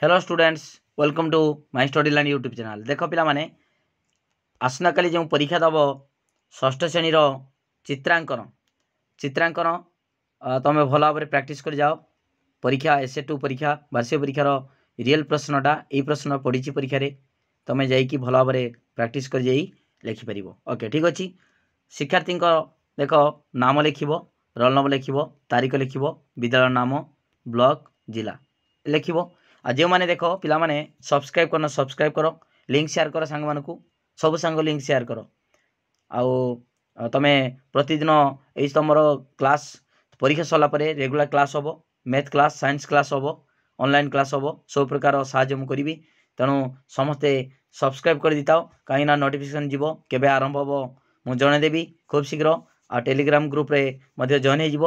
hello students welcome to my study land YouTube channel ଦେଖ ପିଲାମାନେ ଆସନ୍ତାକାଲି ଯେଉଁ ପରୀକ୍ଷା ଦେବ ଷଷ୍ଠ ଶ୍ରେଣୀର ଚିତ୍ରାଙ୍କନ ଚିତ୍ରାଙ୍କନ ତୁମେ ଭଲ ଭାବରେ ପ୍ରାକ୍ଟିସ୍ କରିଯାଅ ପରୀକ୍ଷା ଏସ୍ଏ ଟୁ ପରୀକ୍ଷା ବାର୍ଷିକ ପରୀକ୍ଷାର ରିଏଲ୍ ପ୍ରଶ୍ନଟା ଏଇ ପ୍ରଶ୍ନ ପଡ଼ିଛି ପରୀକ୍ଷାରେ ତୁମେ ଯାଇକି ଭଲ ଭାବରେ ପ୍ରାକ୍ଟିସ୍ କରି ଯାଇ ଲେଖିପାରିବ ଓକେ ଠିକ୍ ଅଛି ଶିକ୍ଷାର୍ଥୀଙ୍କ ଦେଖ ନାମ ଲେଖିବ ରୋଲ୍ ନମ୍ବର ଲେଖିବ ତାରିଖ ଲେଖିବ ବିଦ୍ୟାଳୟ ନାମ ବ୍ଲକ୍ ଜିଲ୍ଲା ଲେଖିବ आ जो मैंने देख पाने सब्सक्राइब करना सब्सक्राइब कर लिंक सेयार कर सांग मानक सब सांग लिंक सेयार कर आउ तुम प्रतिदिन यही तुम क्लास परीक्षा सरलापर रेगुला क्लास हे मैथ क्लास सैंस क्लास हे ଅନଲାଇନ୍ କ୍ଲାସ୍ ହେବ ସବୁ ପ୍ରକାର ସାହାଯ୍ୟ ମୁଁ କରିବି ତେଣୁ ସମସ୍ତେ ସବସ୍କ୍ରାଇବ୍ କରିଦେଇଥାଅ କାହିଁକିନା ନୋଟିଫିକେସନ୍ ଯିବ କେବେ ଆରମ୍ଭ ହେବ ମୁଁ ଜଣାଇଦେବି ଖୁବ୍ ଶୀଘ୍ର ଆଉ ଟେଲିଗ୍ରାମ୍ ଗ୍ରୁପ୍ରେ ମଧ୍ୟ ଜଏନ୍ ହୋଇଯିବ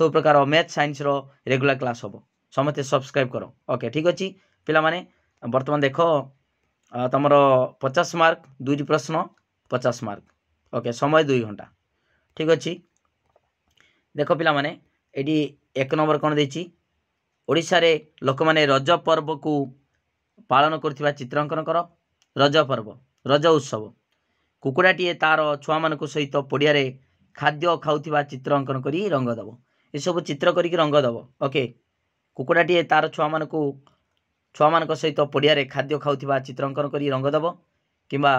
ସବୁ ପ୍ରକାର ମ୍ୟାଥ୍ ସାଇନ୍ସର ରେଗୁଲାର କ୍ଲାସ୍ ହେବ ସମସ୍ତେ ସବସ୍କ୍ରାଇବ୍ କର ଓକେ ଠିକ୍ ଅଛି ପିଲାମାନେ ବର୍ତ୍ତମାନ ଦେଖ ତୁମର ପଚାଶ ମାର୍କ ଦୁଇଟି ପ୍ରଶ୍ନ ପଚାଶ ମାର୍କ ଓକେ ସମୟ ଦୁଇ ଘଣ୍ଟା ଠିକ୍ ଅଛି ଦେଖ ପିଲାମାନେ ଏଇଠି ଏକ ନମ୍ବର କ'ଣ ଦେଇଛି ଓଡ଼ିଶାରେ ଲୋକମାନେ ରଜ ପର୍ବକୁ ପାଳନ କରୁଥିବା ଚିତ୍ରାଙ୍କନ କର ରଜ ପର୍ବ ରଜ ଉତ୍ସବ କୁକୁଡ଼ାଟିଏ ତା'ର ଛୁଆମାନଙ୍କ ସହିତ ପଡ଼ିଆରେ ଖାଦ୍ୟ ଖାଉଥିବା ଚିତ୍ର ଅଙ୍କନ କରି ରଙ୍ଗ ଦେବ ଏସବୁ ଚିତ୍ର କରିକି ରଙ୍ଗ ଦେବ ଓକେ କୁକୁଡ଼ାଟିଏ ତା'ର ଛୁଆମାନଙ୍କୁ ଛୁଆମାନଙ୍କ ସହିତ ପଡ଼ିଆରେ ଖାଦ୍ୟ ଖାଉଥିବା ଚିତ୍ରାଙ୍କନ କରି ରଙ୍ଗ ଦେବ କିମ୍ବା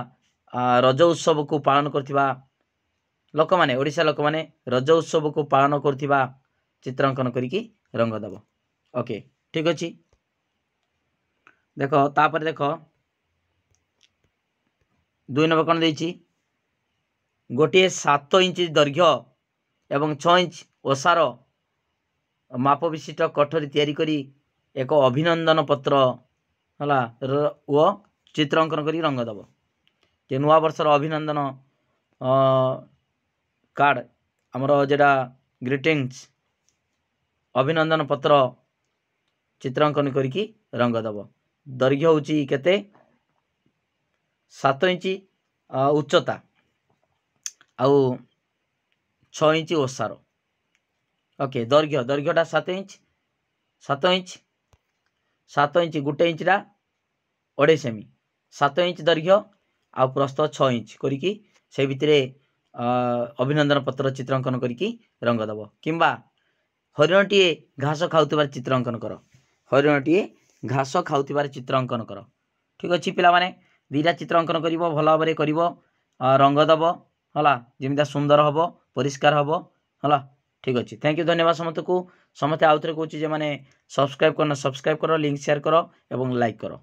ରଜ ଉତ୍ସବକୁ ପାଳନ କରୁଥିବା ଲୋକମାନେ ଓଡ଼ିଶା ଲୋକମାନେ ରଜ ଉତ୍ସବକୁ ପାଳନ କରୁଥିବା ଚିତ୍ରାଙ୍କନ କରିକି ରଙ୍ଗ ଦେବ ଓକେ ଠିକ୍ ଅଛି ଦେଖ ତାପରେ ଦେଖ ଦୁଇ ନମ୍ବର କ'ଣ ଦେଇଛି ଗୋଟିଏ ସାତ ଇଞ୍ଚ ଦୈର୍ଘ୍ୟ ଏବଂ ଛଅ ଇଞ୍ଚ ଓସାର ମାପ ବିଶିଷ୍ଟ କଠୋରୀ ତିଆରି କରି ଏକ ଅଭିନନ୍ଦନ ପତ୍ର ହେଲା ଓ ଚିତ୍ର ଅଙ୍କନ କରି ରଙ୍ଗ ଦେବ ଯେ ନୂଆବର୍ଷର ଅଭିନନ୍ଦନ କାର୍ଡ଼ ଆମର ଯେଟା ଗ୍ରିଟିଙ୍ଗସ୍ ଅଭିନନ୍ଦନ ପତ୍ର ଚିତ୍ର ଅଙ୍କନ କରିକି ରଙ୍ଗ ଦେବ ଦୈର୍ଘ୍ୟ ହେଉଛି କେତେ ସାତ ଇଞ୍ଚ ଉଚ୍ଚତା ଆଉ ଛଅ ଇଞ୍ଚ ଓସାର ଓକେ ଦୈର୍ଘ୍ୟ ଦୈର୍ଘ୍ୟଟା ସାତ ଇଞ୍ଚ ସାତ ଇଞ୍ଚ ସାତ ଇଞ୍ଚ ଗୋଟେ ଇଞ୍ଚଟା ଅଢ଼େଇ ସେମି ସାତ ଇଞ୍ଚ ଦୈର୍ଘ୍ୟ ଆଉ ପ୍ରସ୍ତ ଛଅ ଇଞ୍ଚ କରିକି ସେ ଭିତରେ ଅଭିନନ୍ଦନ ପତ୍ର ଚିତ୍ରାଙ୍କନ କରିକି ରଙ୍ଗ ଦେବ କିମ୍ବା ହରିଣଟିଏ ଘାସ ଖାଉଥିବାର ଚିତ୍ରାଙ୍କନ କର ହରିଣଟିଏ ଘାସ ଖାଉଥିବାର ଚିତ୍ରାଙ୍କନ କର ଠିକ୍ ଅଛି ପିଲାମାନେ ଦୁଇଟା ଚିତ୍ରାଙ୍କନ କରିବ ଭଲ ଭାବରେ କରିବ ରଙ୍ଗ ଦେବ ହେଲା ଯେମିତିଆ ସୁନ୍ଦର ହେବ ପରିଷ୍କାର ହେବ ହେଲା ঠিক আছে থ্যাংক ইউ ধন্যবাদ ସମସ୍ତଙ୍କୁ ସମସ୍ତେ ଆଉଥରେ କହୁଛି ଯେମାନେ ସବସ୍କ୍ରାଇବ୍ କରିନ ସବସ୍କ୍ରାଇବ୍ କର ଲିଙ୍କ୍ ସେୟାର କର ଏବଂ ଲାଇକ୍ କର